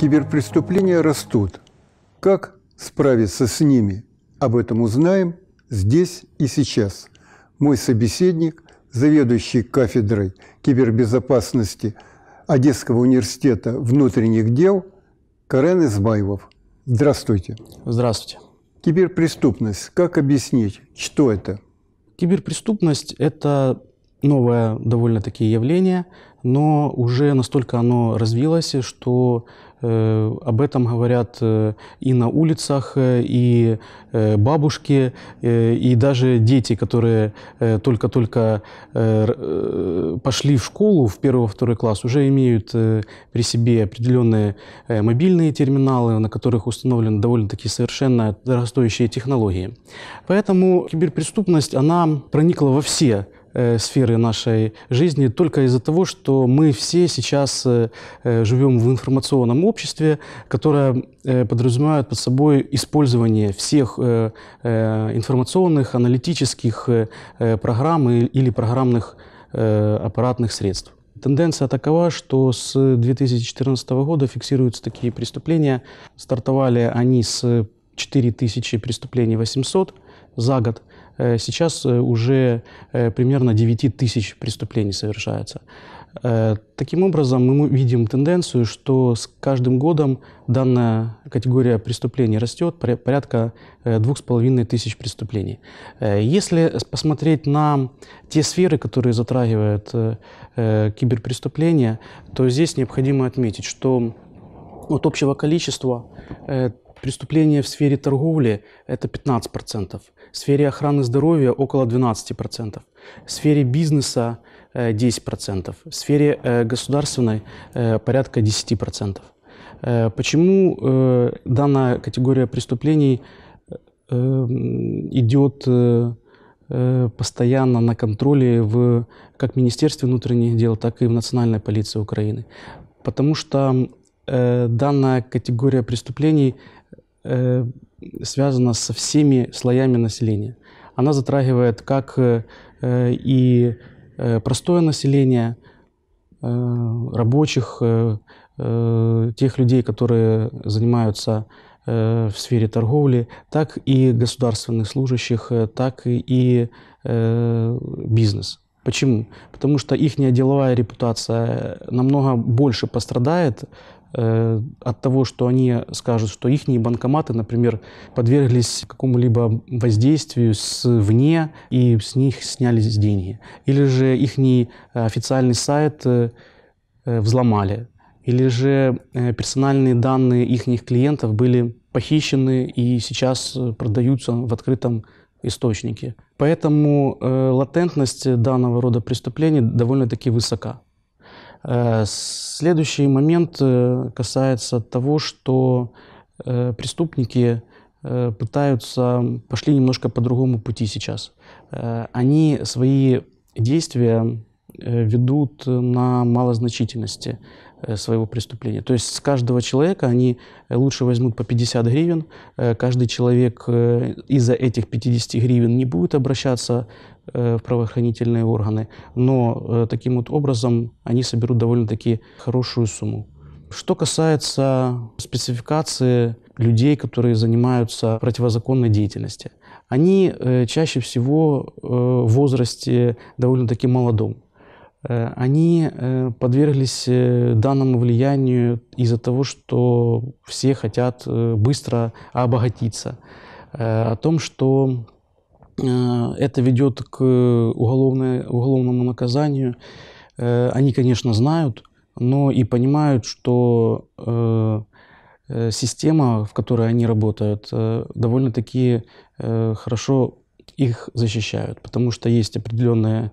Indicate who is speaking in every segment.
Speaker 1: Киберпреступления растут. Как справиться с ними? Об этом узнаем здесь и сейчас. Мой собеседник, заведующий кафедрой кибербезопасности Одесского университета внутренних дел Карен Избаевов. Здравствуйте. Здравствуйте. Киберпреступность. Как объяснить, что это?
Speaker 2: Киберпреступность – это новое довольно-таки явление, но уже настолько оно развилось, что э, об этом говорят э, и на улицах, э, и э, бабушки, э, и даже дети, которые э, только-только э, э, пошли в школу в первый-второй класс, уже имеют э, при себе определенные э, мобильные терминалы, на которых установлены довольно-таки совершенно дорогостоящие технологии. Поэтому киберпреступность, она проникла во все Э, сферы нашей жизни только из-за того, что мы все сейчас э, э, живем в информационном обществе, которое подразумевает под собой использование всех информационных, аналитических программ или программных аппаратных средств. Тенденция такова, что с 2014 года фиксируются такие преступления. Стартовали они с 4000 преступлений 800 за год. Э, сейчас э, уже э, примерно 9 тысяч преступлений совершается. Таким образом, мы видим тенденцию, что с каждым годом данная категория преступлений растет, порядка 2,5 тысяч преступлений. Если посмотреть на те сферы, которые затрагивают киберпреступления, то здесь необходимо отметить, что от общего количества Преступления в сфере торговли – это 15%, в сфере охраны здоровья – около 12%, в сфере бизнеса – 10%, э, в сфере э, государственной – э, порядка 10%. Почему данная категория преступлений идет постоянно на контроле в, как Министерстве внутренних дел, так и в Национальной полиции Украины? Потому что данная категория преступлений – Э, связана со всеми слоями населения. Она затрагивает как э, э, и простое население, рабочих, тех людей, которые занимаются в сфере торговли, так и государственных служащих, так и бизнес. Почему? Потому что их деловая репутация намного больше пострадает Э, от того, что они скажут, что их банкоматы, например, подверглись какому-либо воздействию свне и с них снялись деньги. Или же их э, официальный сайт э, взломали. Или же персональные данные их клиентов были похищены и сейчас продаются в открытом источнике. Поэтому латентность данного рода преступлений довольно-таки высока. Э, следующий момент э, касается того, что э, преступники пытаются, пошли немножко по другому пути сейчас. Они свои действия ведут на малозначительности. Э, своего преступления. То есть с каждого человека они э, лучше возьмут по 50 гривен. Э, каждый человек из-за этих 50 гривен не будет обращаться в правоохранительные органы, но таким вот образом они соберут довольно-таки хорошую сумму. Что касается спецификации людей, которые занимаются противозаконной деятельностью, они чаще всего в возрасте довольно-таки молодом. Э, они э, подверглись э, данному влиянию из-за того, что все хотят быстро обогатиться. О том, что это ведет к уголовной, уголовному наказанию, они, конечно, знают, но и понимают, что система, в которой они работают, довольно-таки хорошо их защищают, потому что есть определенные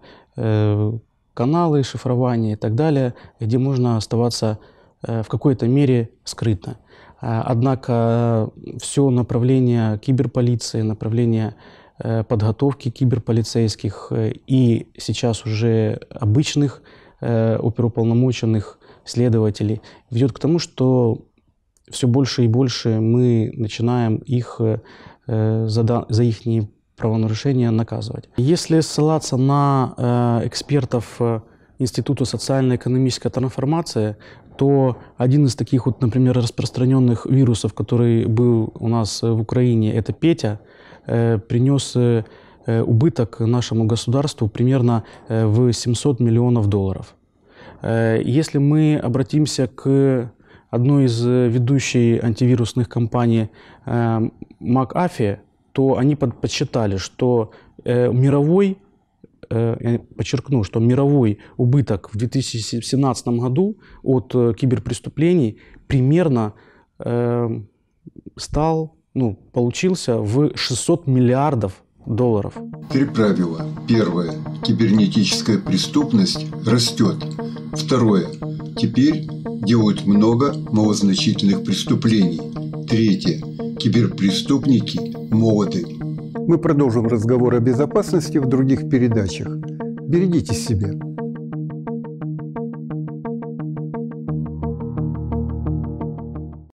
Speaker 2: каналы, шифрования и так далее, где можно оставаться э, в какой-то мере скрытно. А, однако э, все направление киберполиции, направление э, подготовки киберполицейских и сейчас уже обычных оперуполномоченных следователей ведет к тому, что все больше и больше мы начинаем их за, за их правонарушения наказывать. Если ссылаться на э, экспертов э, Института социально-экономической трансформации, то один из таких вот, например, распространенных вирусов, который был у нас э, в Украине, это Петя, э, принес э, э убыток нашему государству примерно э, в 700 миллионов долларов. Э, если мы обратимся к одной из ведущих антивирусных компаний э, McAfee, то они подсчитали, что э, мировой, э, я подчеркну, что мировой убыток в 2017 году от э, киберпреступлений примерно стал, ну, получился в 600 миллиардов
Speaker 1: долларов. Три правила. Первое. Кибернетическая преступность растет. Второе. Теперь делают много малозначительных преступлений. Третье. Киберпреступники молоды. Мы продолжим разговор о безопасности в других передачах. Берегите себя.